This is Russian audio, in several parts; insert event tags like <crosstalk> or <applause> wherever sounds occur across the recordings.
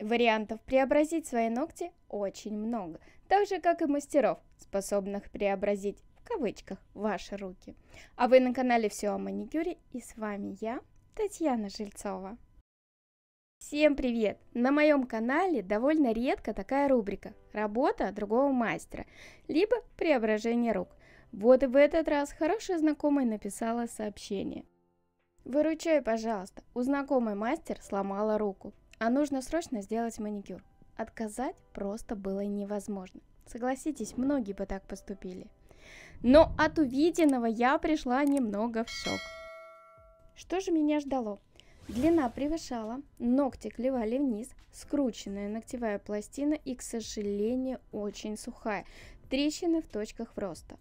Вариантов преобразить свои ногти очень много, так же как и мастеров, способных преобразить в кавычках ваши руки. А вы на канале Все о маникюре и с вами я, Татьяна Жильцова. Всем привет! На моем канале довольно редко такая рубрика «Работа другого мастера» либо «Преображение рук». Вот и в этот раз хорошая знакомая написала сообщение. Выручай, пожалуйста, у знакомой мастер сломала руку. А нужно срочно сделать маникюр. Отказать просто было невозможно. Согласитесь, многие бы так поступили. Но от увиденного я пришла немного в шок. Что же меня ждало? Длина превышала, ногти клевали вниз, скрученная ногтевая пластина и, к сожалению, очень сухая, трещины в точках роста.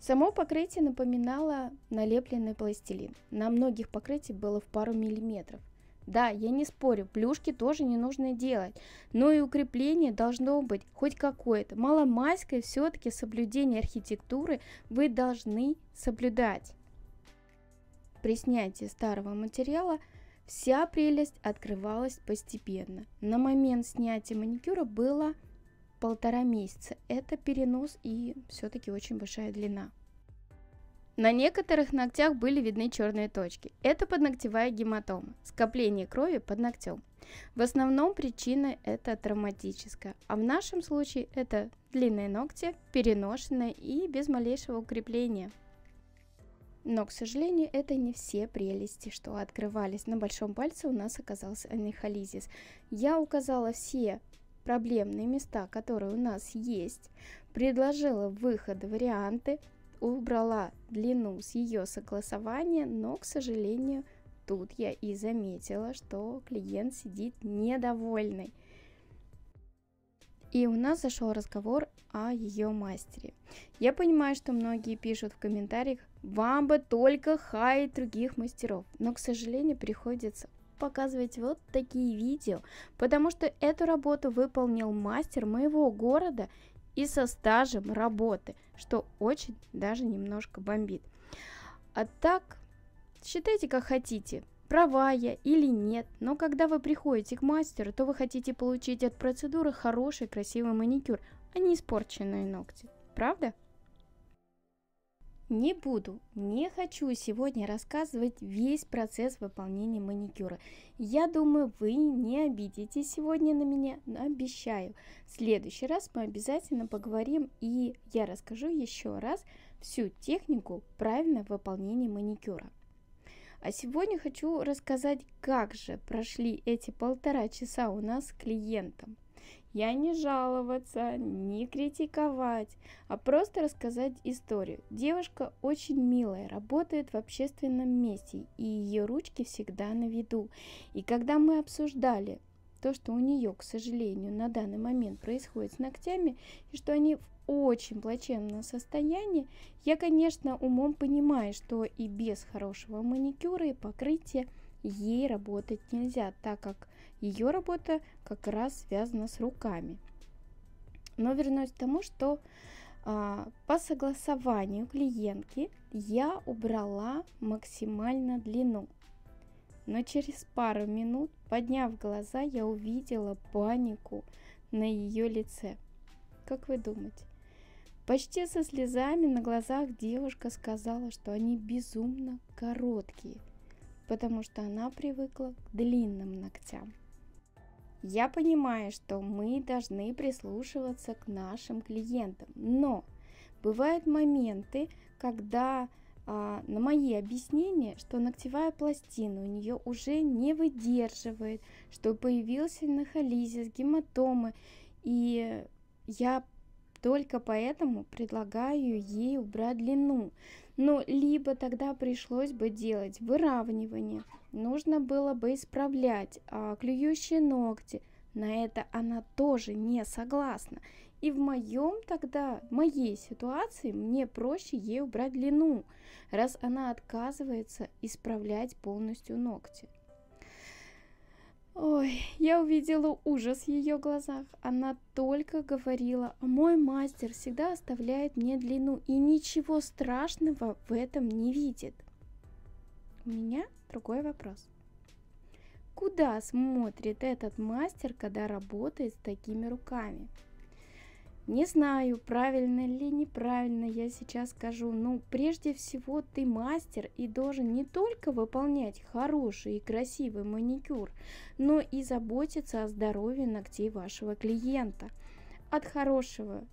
Само покрытие напоминало налепленный пластилин. На многих покрытий было в пару миллиметров – да, я не спорю, плюшки тоже не нужно делать, но и укрепление должно быть хоть какое-то. Маломайское все-таки соблюдение архитектуры вы должны соблюдать. При снятии старого материала вся прелесть открывалась постепенно. На момент снятия маникюра было полтора месяца. Это перенос и все-таки очень большая длина. На некоторых ногтях были видны черные точки. Это подногтевая гематома, скопление крови под ногтем. В основном причина это травматическая, а в нашем случае это длинные ногти, переношенные и без малейшего укрепления. Но, к сожалению, это не все прелести, что открывались. На большом пальце у нас оказался анихолизис. Я указала все проблемные места, которые у нас есть, предложила выходы, варианты, убрала длину с ее согласования, но, к сожалению, тут я и заметила, что клиент сидит недовольный. И у нас зашел разговор о ее мастере. Я понимаю, что многие пишут в комментариях, вам бы только хай других мастеров. Но, к сожалению, приходится показывать вот такие видео, потому что эту работу выполнил мастер моего города, и со стажем работы, что очень даже немножко бомбит. А так, считайте как хотите, права я или нет, но когда вы приходите к мастеру, то вы хотите получить от процедуры хороший красивый маникюр, а не испорченные ногти. Правда? Не буду, не хочу сегодня рассказывать весь процесс выполнения маникюра. Я думаю, вы не обидитесь сегодня на меня, но обещаю. В следующий раз мы обязательно поговорим и я расскажу еще раз всю технику правильного выполнения маникюра. А сегодня хочу рассказать, как же прошли эти полтора часа у нас с клиентом. Я не жаловаться, не критиковать, а просто рассказать историю. Девушка очень милая, работает в общественном месте, и ее ручки всегда на виду. И когда мы обсуждали то, что у нее, к сожалению, на данный момент происходит с ногтями, и что они в очень плачевном состоянии, я, конечно, умом понимаю, что и без хорошего маникюра и покрытия – ей работать нельзя, так как ее работа как раз связана с руками. Но вернусь к тому, что а, по согласованию клиентки я убрала максимально длину. Но через пару минут, подняв глаза, я увидела панику на ее лице. Как вы думаете? Почти со слезами на глазах девушка сказала, что они безумно короткие – потому что она привыкла к длинным ногтям. Я понимаю, что мы должны прислушиваться к нашим клиентам, но бывают моменты, когда а, на мои объяснения, что ногтевая пластина у нее уже не выдерживает, что появился нахолизис, гематомы, и я только поэтому предлагаю ей убрать длину. Но ну, либо тогда пришлось бы делать выравнивание, нужно было бы исправлять а, клюющие ногти. На это она тоже не согласна. И в моем тогда, в моей ситуации, мне проще ей убрать длину, раз она отказывается исправлять полностью ногти. Ой, я увидела ужас в ее глазах. Она только говорила, а мой мастер всегда оставляет мне длину и ничего страшного в этом не видит. У меня другой вопрос. Куда смотрит этот мастер, когда работает с такими руками? Не знаю, правильно ли неправильно я сейчас скажу, но прежде всего ты мастер и должен не только выполнять хороший и красивый маникюр, но и заботиться о здоровье ногтей вашего клиента. От хорошего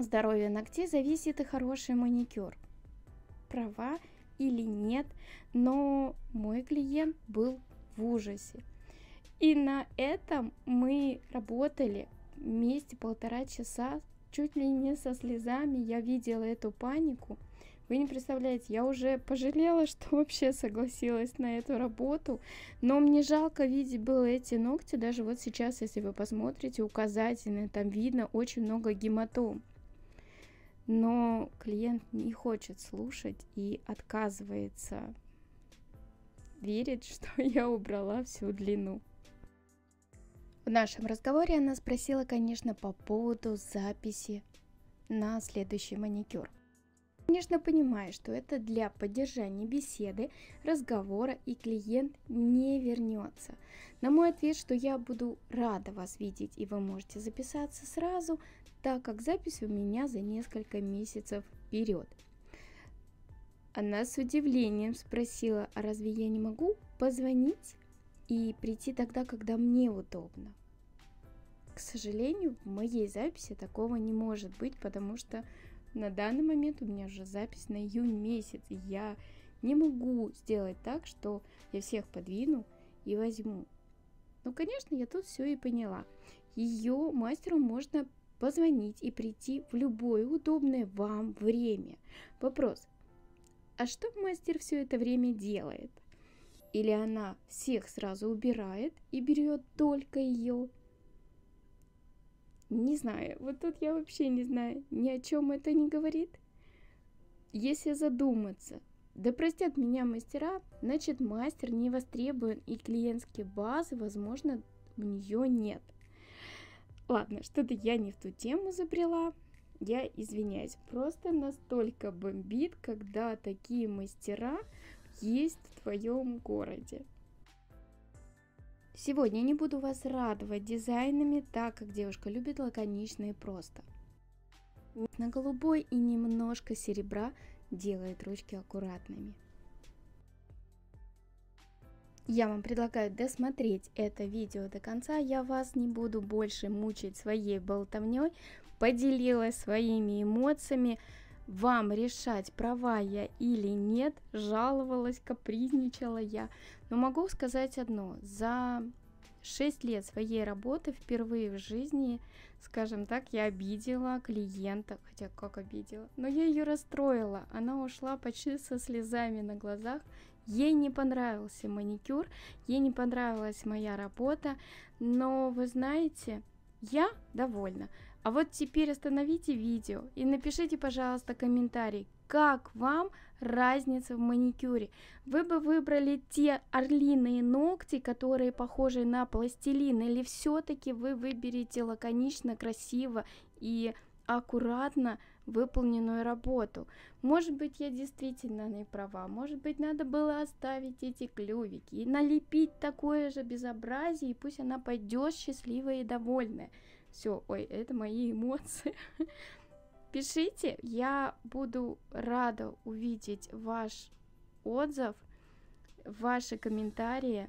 здоровья ногтей зависит и хороший маникюр. Права или нет, но мой клиент был в ужасе. И на этом мы работали месте полтора часа, чуть ли не со слезами, я видела эту панику. Вы не представляете, я уже пожалела, <laughs> что вообще согласилась на эту работу, но мне жалко видеть было эти ногти, даже вот сейчас, если вы посмотрите, указательные, там видно очень много гематом. Но клиент не хочет слушать и отказывается верить, <laughs> что я убрала всю длину. В нашем разговоре она спросила, конечно, по поводу записи на следующий маникюр. Конечно, понимаю, что это для поддержания беседы, разговора, и клиент не вернется. На мой ответ, что я буду рада вас видеть, и вы можете записаться сразу, так как запись у меня за несколько месяцев вперед. Она с удивлением спросила, а разве я не могу позвонить? и прийти тогда, когда мне удобно. К сожалению, в моей записи такого не может быть, потому что на данный момент у меня уже запись на июнь месяц, и я не могу сделать так, что я всех подвину и возьму. Ну, конечно, я тут все и поняла. Ее мастеру можно позвонить и прийти в любое удобное вам время. Вопрос, а что мастер все это время делает? Или она всех сразу убирает и берет только ее? Не знаю, вот тут я вообще не знаю, ни о чем это не говорит. Если задуматься, да простят меня мастера, значит мастер не востребован и клиентские базы, возможно, у нее нет. Ладно, что-то я не в ту тему забрела, я извиняюсь, просто настолько бомбит, когда такие мастера есть в твоем городе. Сегодня я не буду вас радовать дизайнами, так как девушка любит лаконично и просто. На голубой и немножко серебра делает ручки аккуратными. Я вам предлагаю досмотреть это видео до конца, я вас не буду больше мучить своей болтовней, поделилась своими эмоциями, вам решать, права я или нет, жаловалась, капризничала я. Но могу сказать одно, за 6 лет своей работы впервые в жизни, скажем так, я обидела клиента, хотя как обидела, но я ее расстроила, она ушла почти со слезами на глазах, ей не понравился маникюр, ей не понравилась моя работа, но вы знаете, я довольна. А вот теперь остановите видео и напишите, пожалуйста, комментарий, как вам разница в маникюре. Вы бы выбрали те орлиные ногти, которые похожи на пластилин, или все-таки вы выберете лаконично, красиво и аккуратно выполненную работу. Может быть, я действительно не права, может быть, надо было оставить эти клювики и налепить такое же безобразие, и пусть она пойдет счастливая и довольная. Все, ой, это мои эмоции. <laughs> Пишите, я буду рада увидеть ваш отзыв, ваши комментарии.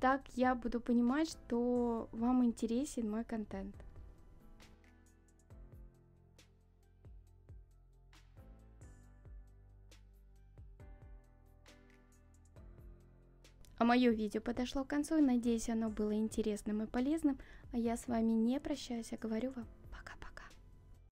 Так я буду понимать, что вам интересен мой контент. А мое видео подошло к концу. Надеюсь, оно было интересным и полезным. А я с вами не прощаюсь, а говорю вам